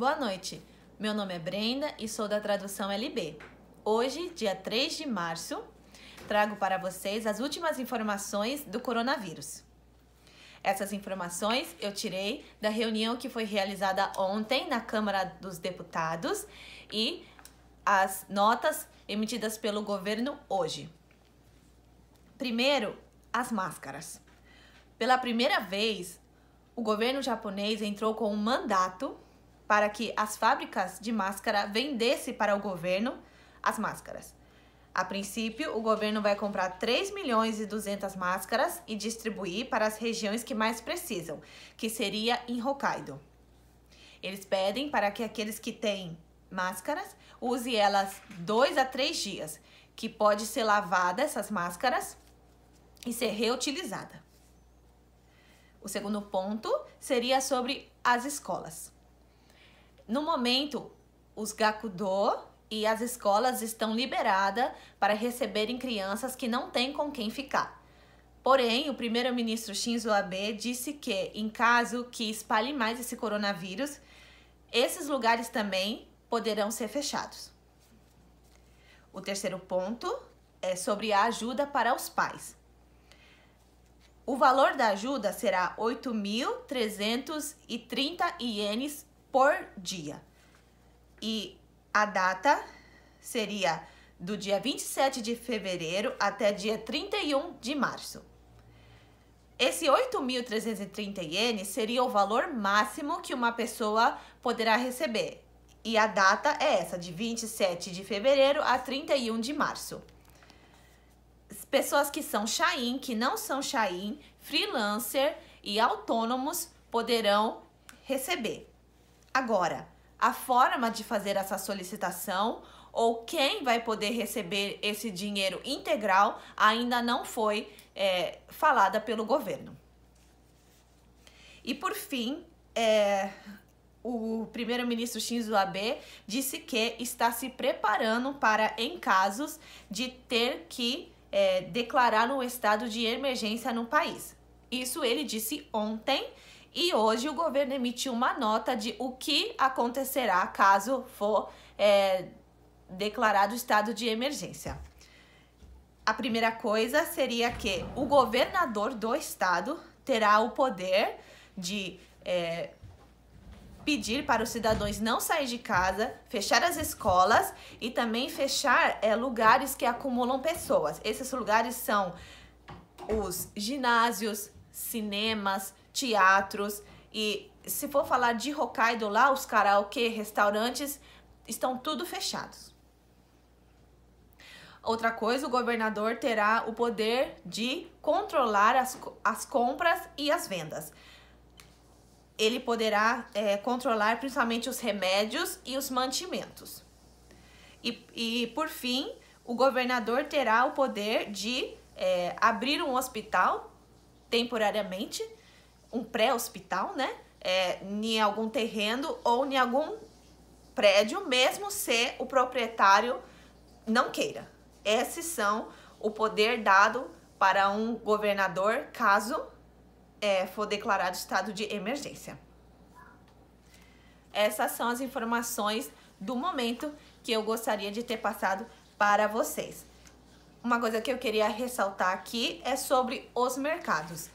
Boa noite, meu nome é Brenda e sou da Tradução LB. Hoje, dia 3 de março, trago para vocês as últimas informações do coronavírus. Essas informações eu tirei da reunião que foi realizada ontem na Câmara dos Deputados e as notas emitidas pelo governo hoje. Primeiro, as máscaras. Pela primeira vez, o governo japonês entrou com um mandato para que as fábricas de máscara vendessem para o governo as máscaras. A princípio, o governo vai comprar 3 milhões e 200 máscaras e distribuir para as regiões que mais precisam, que seria em Hokkaido. Eles pedem para que aqueles que têm máscaras use elas dois a três dias, que pode ser lavada essas máscaras e ser reutilizada. O segundo ponto seria sobre as escolas. No momento, os Gakudo e as escolas estão liberadas para receberem crianças que não têm com quem ficar. Porém, o primeiro-ministro Shinzo Abe disse que, em caso que espalhe mais esse coronavírus, esses lugares também poderão ser fechados. O terceiro ponto é sobre a ajuda para os pais. O valor da ajuda será 8.330 ienes por dia. E a data seria do dia 27 de fevereiro até dia 31 de março. Esse 8.330 ienes seria o valor máximo que uma pessoa poderá receber. E a data é essa, de 27 de fevereiro a 31 de março. Pessoas que são Shain, que não são Shain, freelancer e autônomos poderão receber. Agora, a forma de fazer essa solicitação ou quem vai poder receber esse dinheiro integral ainda não foi é, falada pelo governo. E por fim, é, o primeiro-ministro Shinzo Abe disse que está se preparando para, em casos de ter que é, declarar um estado de emergência no país. Isso ele disse ontem e hoje o governo emitiu uma nota de o que acontecerá caso for é, declarado estado de emergência. A primeira coisa seria que o governador do estado terá o poder de é, pedir para os cidadãos não sair de casa, fechar as escolas e também fechar é, lugares que acumulam pessoas. Esses lugares são os ginásios, cinemas, teatros e se for falar de Hokkaido lá, os karaokê, restaurantes estão tudo fechados. Outra coisa, o governador terá o poder de controlar as, as compras e as vendas. Ele poderá é, controlar principalmente os remédios e os mantimentos. E, e por fim, o governador terá o poder de é, abrir um hospital temporariamente um pré-hospital, né? É, em algum terreno ou em algum prédio, mesmo se o proprietário não queira. Esses são o poder dado para um governador caso é, for declarado estado de emergência. Essas são as informações do momento que eu gostaria de ter passado para vocês. Uma coisa que eu queria ressaltar aqui é sobre os mercados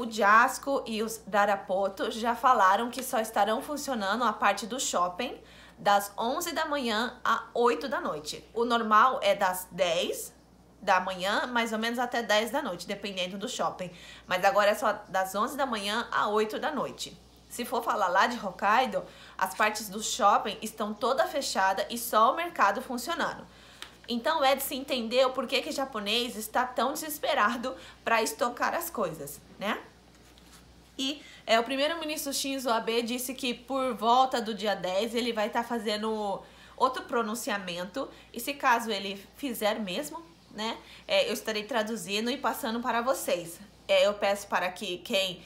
o Jasco e os Darapoto já falaram que só estarão funcionando a parte do shopping das 11 da manhã a 8 da noite. O normal é das 10 da manhã, mais ou menos até 10 da noite, dependendo do shopping. Mas agora é só das 11 da manhã a 8 da noite. Se for falar lá de Hokkaido, as partes do shopping estão toda fechada e só o mercado funcionando. Então, é de se entender o porquê que o japonês está tão desesperado para estocar as coisas, né? E é, o primeiro-ministro Shinzo Abe disse que por volta do dia 10 ele vai estar tá fazendo outro pronunciamento. E se caso ele fizer mesmo, né, é, eu estarei traduzindo e passando para vocês. É, eu peço para que quem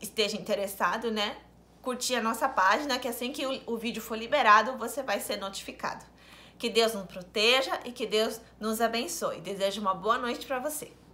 esteja interessado, né, curtir a nossa página, que assim que o, o vídeo for liberado, você vai ser notificado. Que Deus nos proteja e que Deus nos abençoe. Desejo uma boa noite para você.